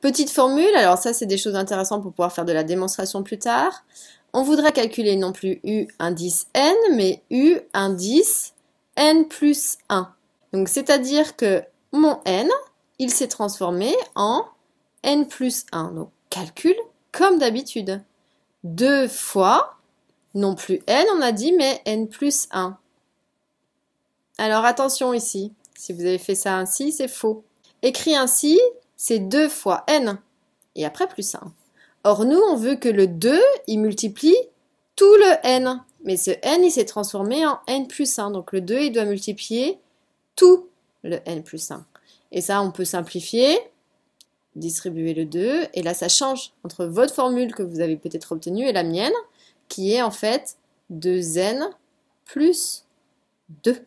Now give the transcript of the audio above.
Petite formule, alors ça c'est des choses intéressantes pour pouvoir faire de la démonstration plus tard. On voudrait calculer non plus U indice N, mais U indice N plus 1. Donc c'est-à-dire que mon N, il s'est transformé en N plus 1. Donc calcul comme d'habitude. Deux fois, non plus N on a dit, mais N plus 1. Alors attention ici, si vous avez fait ça ainsi, c'est faux. Écrit ainsi, c'est 2 fois n, et après plus 1. Or, nous, on veut que le 2, il multiplie tout le n. Mais ce n, il s'est transformé en n plus 1. Donc, le 2, il doit multiplier tout le n plus 1. Et ça, on peut simplifier, distribuer le 2. Et là, ça change entre votre formule que vous avez peut-être obtenue et la mienne, qui est en fait 2n plus 2.